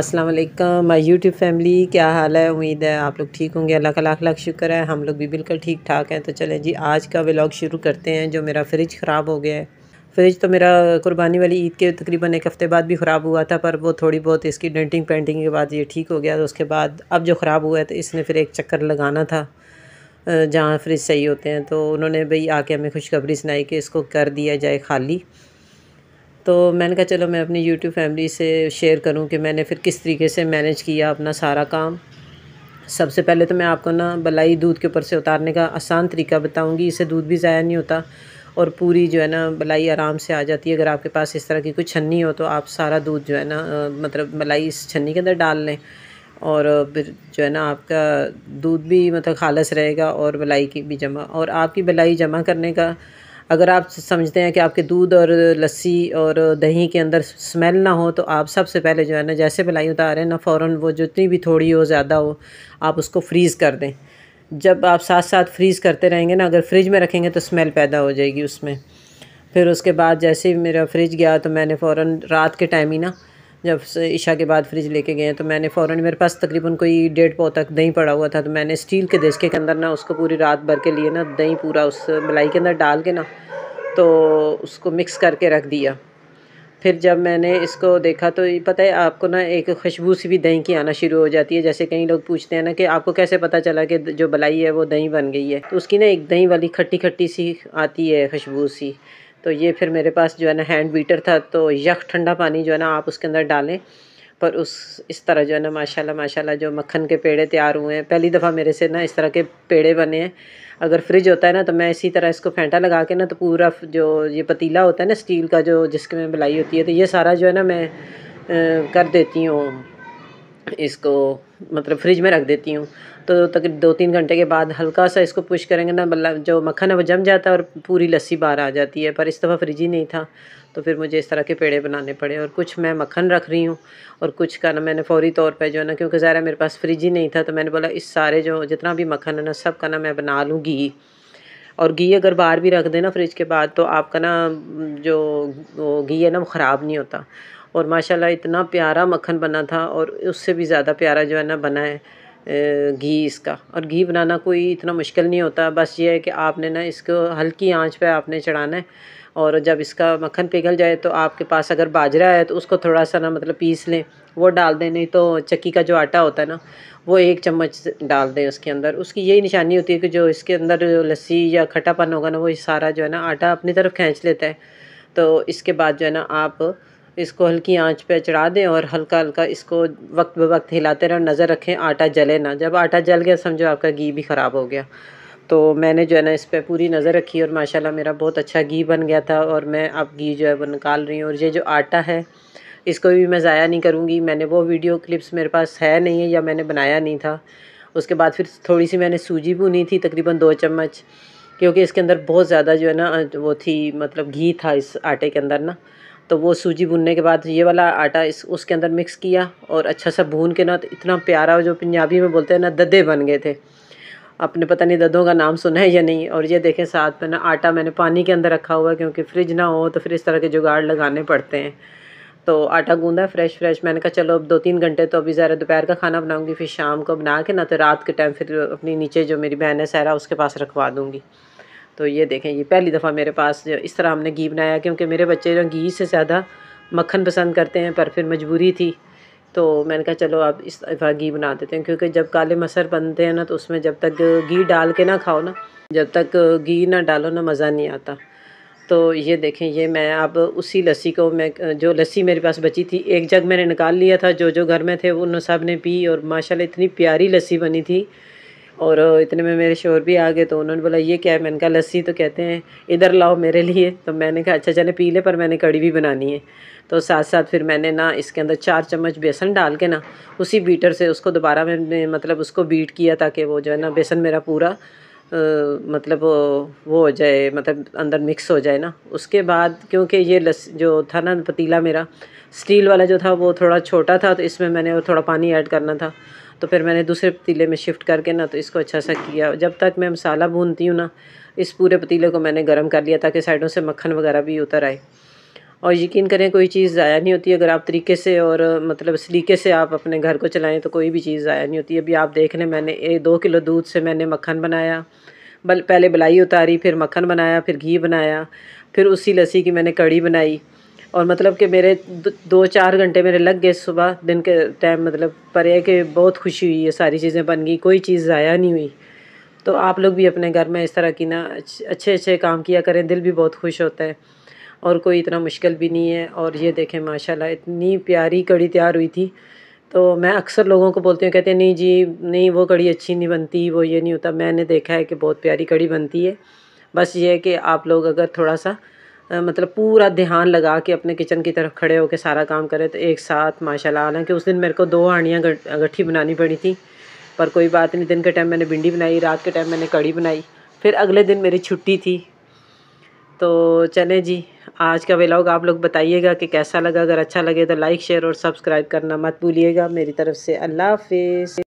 अस्सलाम वालेकुम my YouTube family क्या हाल है उम्मीद है आप लोग ठीक होंगे अल्लाह का लाख लाख शुक्र है हम लोग भी बिल्कुल ठीक ठाक हैं तो चलें जी आज का व्लॉग शुरू करते हैं जो मेरा फ्रिज ख़राब हो गया है फ्रिज तो मेरा कुर्बानी वाली ईद के तकरीबन एक हफ़्ते बाद भी ख़राब हुआ था पर वो थोड़ी बहुत इसकी डेंटिंग पेंटिंग के बाद ये ठीक हो गया तो उसके बाद अब जो ख़राब हुआ है तो इसने फिर एक चक्कर लगाना था जहाँ फ्रिज सही होते हैं तो उन्होंने भाई आके हमें खुशखबरी सुनाई कि इसको कर दिया जाए खाली तो मैंने कहा चलो मैं अपनी यूट्यूब फैमिली से शेयर करूं कि मैंने फिर किस तरीके से मैनेज किया अपना सारा काम सबसे पहले तो मैं आपको ना बलाई दूध के ऊपर से उतारने का आसान तरीका बताऊंगी इससे दूध भी ज़ाया नहीं होता और पूरी जो है ना बलाई आराम से आ जाती है अगर आपके पास इस तरह की कोई छन्नी हो तो आप सारा दूध जो है ना मतलब मलाई इस छन्नी के अंदर डाल लें और फिर जो है ना आपका दूध भी मतलब खालस रहेगा और बलाई की भी जमा और आपकी बलाई जमा करने का अगर आप समझते हैं कि आपके दूध और लस्सी और दही के अंदर स्मेल ना हो तो आप सबसे पहले जो है ना जैसे मलाई हैं ना फ़ौर वो जितनी भी थोड़ी हो ज़्यादा हो आप उसको फ्रीज़ कर दें जब आप साथ साथ फ्रीज़ करते रहेंगे ना अगर फ्रिज में रखेंगे तो स्मेल पैदा हो जाएगी उसमें फिर उसके बाद जैसे ही मेरा फ्रिज गया तो मैंने फ़ौर रात के टाइम ही ना जब ईशा के बाद फ्रिज लेके गए तो मैंने फ़ौरन मेरे पास तकरीबन कोई डेढ़ पौ तक दही पड़ा हुआ था तो मैंने स्टील के देशके के अंदर ना उसको पूरी रात भर के लिए ना दही पूरा उस मलाई के अंदर डाल के ना तो उसको मिक्स करके रख दिया फिर जब मैंने इसको देखा तो ये पता है आपको ना एक खुशबू सी भी दही की आना शुरू हो जाती है जैसे कई लोग पूछते हैं ना कि आपको कैसे पता चला कि जो बलाई है वो दही बन गई है तो उसकी ना एक दही वाली खट्टी खट्टी सी आती है खुशबू सी तो ये फिर मेरे पास जो है ना हैंड बीटर था तो यख ठंडा पानी जो है ना आप उसके अंदर डालें पर उस इस तरह जो है ना माशाल्लाह माशाल्लाह जो मक्खन के पेड़े तैयार हुए हैं पहली दफ़ा मेरे से ना इस तरह के पेड़े बने हैं अगर फ्रिज होता है ना तो मैं इसी तरह इसको फेंटा लगा के ना तो पूरा जो ये पतीला होता है ना स्टील का जो जिसके में बलाई होती है तो ये सारा जो है ना मैं कर देती हूँ इसको मतलब फ्रिज में रख देती हूँ तो तक दो तीन घंटे के बाद हल्का सा इसको पुश करेंगे ना मतलब जो मक्खन है वो जम जाता है और पूरी लस्सी बाहर आ जाती है पर इस दफ़ा फ्रिज ही नहीं था तो फिर मुझे इस तरह के पेड़े बनाने पड़े और कुछ मैं मक्खन रख रही हूँ और कुछ का ना मैंने फौरी तौर पर जो है ना क्योंकि ज़्यादा मेरे पास फ्रिज ही नहीं था तो मैंने बोला इस सारे जो जितना भी मक्खन है ना सब का ना मैं बना लूँ घी और घी अगर बाहर भी रख देना फ्रिज के बाद तो आपका ना जो घी है ना वो ख़राब नहीं होता और माशाल्लाह इतना प्यारा मक्खन बना था और उससे भी ज़्यादा प्यारा जो है ना बना है घी इसका और घी बनाना कोई इतना मुश्किल नहीं होता बस ये है कि आपने ना इसको हल्की आंच पे आपने चढ़ाना है और जब इसका मक्खन पिघल जाए तो आपके पास अगर बाजरा है तो उसको थोड़ा सा ना मतलब पीस लें वो डाल दें नहीं तो चक्की का जो आटा होता है ना वो एक चम्मच डाल दें उसके अंदर उसकी यही निशानी होती है कि जो इसके अंदर लस्सी या खट्टापन होगा ना वो सारा जो है ना आटा अपनी तरफ खींच लेता है तो इसके बाद जो है ना आप इसको हल्की आंच पे चढ़ा दें और हल्का हल्का इसको वक्त ब वक्त हिलाते रहें नज़र रखें आटा जले ना जब आटा जल गया समझो आपका घी भी ख़राब हो गया तो मैंने जो है ना इस पर पूरी नज़र रखी और माशाल्लाह मेरा बहुत अच्छा घी बन गया था और मैं अब घी जो है वो निकाल रही हूँ और ये जो आटा है इसको भी मैं ज़ाया नहीं करूँगी मैंने वो वीडियो क्लिप्स मेरे पास है नहीं है या मैंने बनाया नहीं था उसके बाद फिर थोड़ी सी मैंने सूजी भुनी थी तकरीबन दो चम्मच क्योंकि इसके अंदर बहुत ज़्यादा जो है ना वो थी मतलब घी था इस आटे के अंदर ना तो वो सूजी भुनने के बाद ये वाला आटा इस उसके अंदर मिक्स किया और अच्छा सा भून के ना तो इतना प्यारा जो पंजाबी में बोलते हैं ना ददे बन गए थे अपने पता नहीं ददों का नाम सुना है या नहीं और ये देखें साथ में ना आटा मैंने पानी के अंदर रखा हुआ है क्योंकि फ्रिज ना हो तो फिर इस तरह के जुगाड़ लगाने पड़ते हैं तो आटा गूंदा फ्रेश फ्रेश मैंने कहा चलो अब दो तीन घंटे तो अभी ज़रा दोपहर का खाना बनाऊंगी फिर शाम को बना के ना तो रात के टाइम फिर अपनी नीचे जो मेरी बहन है सहरा उसके पास रखवा दूँगी तो ये देखें ये पहली दफ़ा मेरे पास इस तरह हमने घी बनाया क्योंकि मेरे बच्चे जो घी से ज़्यादा मक्खन पसंद करते हैं पर फिर मजबूरी थी तो मैंने कहा चलो आप इस दफ़ा घी बना देते हैं क्योंकि जब काले मसर बनते हैं ना तो उसमें जब तक घी डाल के ना खाओ ना जब तक घी ना डालो ना मज़ा नहीं आता तो ये देखें ये मैं अब उसी लस्सी को मैं जो लस्सी मेरे पास बची थी एक जग मैंने निकाल लिया था जो जो घर में थे उन सब ने पी और माशाल्लाह इतनी प्यारी लस्सी बनी थी और इतने में मेरे शोर भी आ गए तो उन्होंने बोला ये क्या है मैंने कहा लस्सी तो कहते हैं इधर लाओ मेरे लिए तो मैंने कहा अच्छा चले पी ले पर मैंने कड़ी भी बनानी है तो साथ साथ फिर मैंने ना इसके अंदर चार चम्मच बेसन डाल के ना उसी बीटर से उसको दोबारा मैंने मतलब उसको बीट किया ताकि वो जो है ना बेसन मेरा पूरा आ, मतलब वो हो जाए मतलब अंदर मिक्स हो जाए ना उसके बाद क्योंकि ये लस जो था ना पतीला मेरा स्टील वाला जो था वो थोड़ा छोटा था तो इसमें मैंने और थोड़ा पानी ऐड करना था तो फिर मैंने दूसरे पतीले में शिफ्ट करके ना तो इसको अच्छा सा किया जब तक मैं मसाला भूनती हूँ ना इस पूरे पतीले को मैंने गर्म कर लिया ताकि साइडों से मक्खन वगैरह भी उतर आए और यकीन करें कोई चीज़ ज़ाया नहीं होती अगर आप तरीके से और मतलब सलीके से आप अपने घर को चलाएं तो कोई भी चीज़ ज़ाया नहीं होती अभी आप देख लें मैंने एक दो किलो दूध से मैंने मक्खन बनाया बल पहले बलाई उतारी फिर मक्खन बनाया फिर घी बनाया फिर उसी लस्सी की मैंने कड़ी बनाई और मतलब कि मेरे दो चार घंटे मेरे लग गए सुबह दिन के टाइम मतलब पर यह कि बहुत खुशी हुई ये सारी चीज़ें बन गई कोई चीज़ ज़ाया नहीं हुई तो आप लोग भी अपने घर में इस तरह की ना अच्छे अच्छे काम किया करें दिल भी बहुत खुश होता है और कोई इतना मुश्किल भी नहीं है और ये देखें माशाला इतनी प्यारी कड़ी तैयार हुई थी तो मैं अक्सर लोगों को बोलती हूँ कहते हैं नहीं जी नहीं वो कड़ी अच्छी नहीं बनती वो ये नहीं होता मैंने देखा है कि बहुत प्यारी कड़ी बनती है बस ये है कि आप लोग अगर थोड़ा सा मतलब पूरा ध्यान लगा के अपने किचन की तरफ खड़े होकर सारा काम करें तो एक साथ माशाल्लाह हालांकि उस दिन मेरे को दो हांडियाँ गट्ठी बनानी पड़ी थी पर कोई बात नहीं दिन के टाइम मैंने भिंडी बनाई रात के टाइम मैंने कड़ी बनाई फिर अगले दिन मेरी छुट्टी थी तो चले जी आज का व्लॉग आप लोग बताइएगा कि कैसा लगा अगर अच्छा लगे तो लाइक शेयर और सब्सक्राइब करना मत भूलिएगा मेरी तरफ से अल्लाह हाफि